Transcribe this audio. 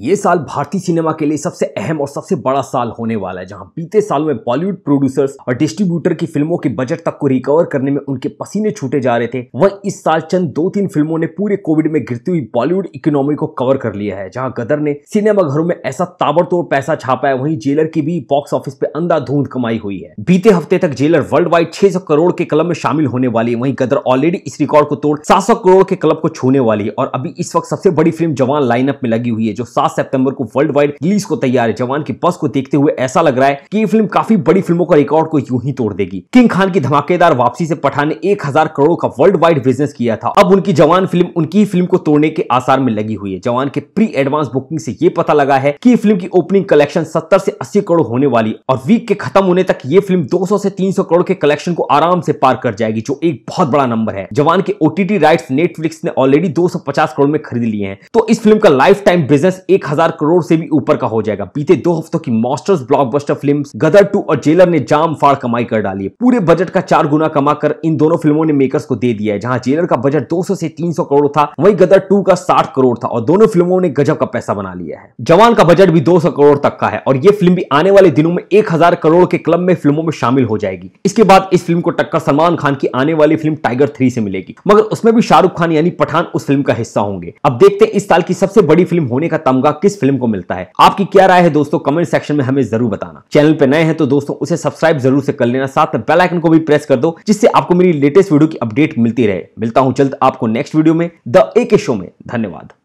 ये साल भारतीय सिनेमा के लिए सबसे अहम और सबसे बड़ा साल होने वाला है जहां बीते साल में बॉलीवुड प्रोड्यूसर्स और डिस्ट्रीब्यूटर की फिल्मों के बजट तक को रिकवर करने में उनके पसीने छूटे जा रहे थे वह इस साल चंद दो तीन फिल्मों ने पूरे कोविड में गिरती हुई बॉलीवुड इकोनॉमी को कवर कर लिया है जहां गदर ने घरों में ऐसा ताबड़तोड़ पैसा छापा है वहीं जेलर की भी बॉक्स ऑफिस पे अंधाधूंध कमाई हुई है बीते हफ्ते तक जेलर वर्ल्ड वाइड छह करोड़ के क्लब में शामिल होने वाली है वहीं गदर ऑलरेडी इस रिकॉर्ड को तोड़ सात करोड़ के क्लब को छूने वाली है और अभी इस वक्त सबसे बड़ी फिल्म जवान लाइनअप में लगी हुई है जो सात सात सितंबर को वर्ल्ड वाइड रिलीज को तैयार है जवान की बस को देखते हुए ऐसा लग रहा है कि ये फिल्म काफी बड़ी फिल्मों का रिकॉर्ड को यूं ही तोड़ देगी किंग खान की धमाकेदार वापसी से पठान ने एक हजार करोड़ का वर्ल्ड वाइड बिजनेस किया था अब उनकी जवान फिल्म उनकी ही फिल्म को तोड़ने के आसार में लगी हुई है जवान के प्री एडवांस बुकिंग से ये पता लगा है की फिल्म की ओपनिंग कलेक्शन सत्तर से अस्सी करोड़ होने वाली और वीक के खत्म होने तक ये फिल्म 200 से तीन करोड़ के कलेक्शन को आराम से पार कर जाएगी जो एक बहुत बड़ा नंबर है जवान के ओटीटी राइट्स नेटफ्लिक्स ने ऑलरेडी 250 करोड़ में खरीद लिए हैं तो इस फिल्म का लाइफ टाइम बिजनेस एक हजार करोड़ से भी ऊपर का हो जाएगा बीते दो हफ्तों की monsters blockbuster films Gadar two और जेलर ने जाम फाड़ कमाई कर डाली है पूरे बजट का चार गुना कमाकर इन दोनों फिल्मों ने मेकर्स को दे दिया है जहां जेलर का बजट 200 से 300 करोड़ था वही गदर टू का साठ करोड़ था और दोनों फिल्मों ने गजब का पैसा बना लिया है जवान का बजट भी दो करोड़ तक का है और ये फिल्म भी आने वाले दिनों में एक करोड़ के क्लब में फिल्मों में शामिल हो जाएगी इसके बाद इस फिल्म को टक्कर सलमान खान की आने वाली फिल्म टाइगर थ्री से मिलेगी मगर उसमें भी शाहरुख खान यानी पठान उस फिल्म का हिस्सा होंगे अब देखते हैं इस साल की सबसे बड़ी फिल्म होने का तम तमगा किस फिल्म को मिलता है आपकी क्या राय है दोस्तों कमेंट सेक्शन में हमें जरूर बताना चैनल पे नए हैं तो दोस्तों उसे सब्सक्राइब जरूर से कर लेना साथ में बेल आइकन को भी प्रेस कर दो जिससे आपको मेरी लेटेस्ट वीडियो की अपडेट मिलती रहे मिलता हूं जल्द आपको नेक्स्ट वीडियो में द ए के शो में धन्यवाद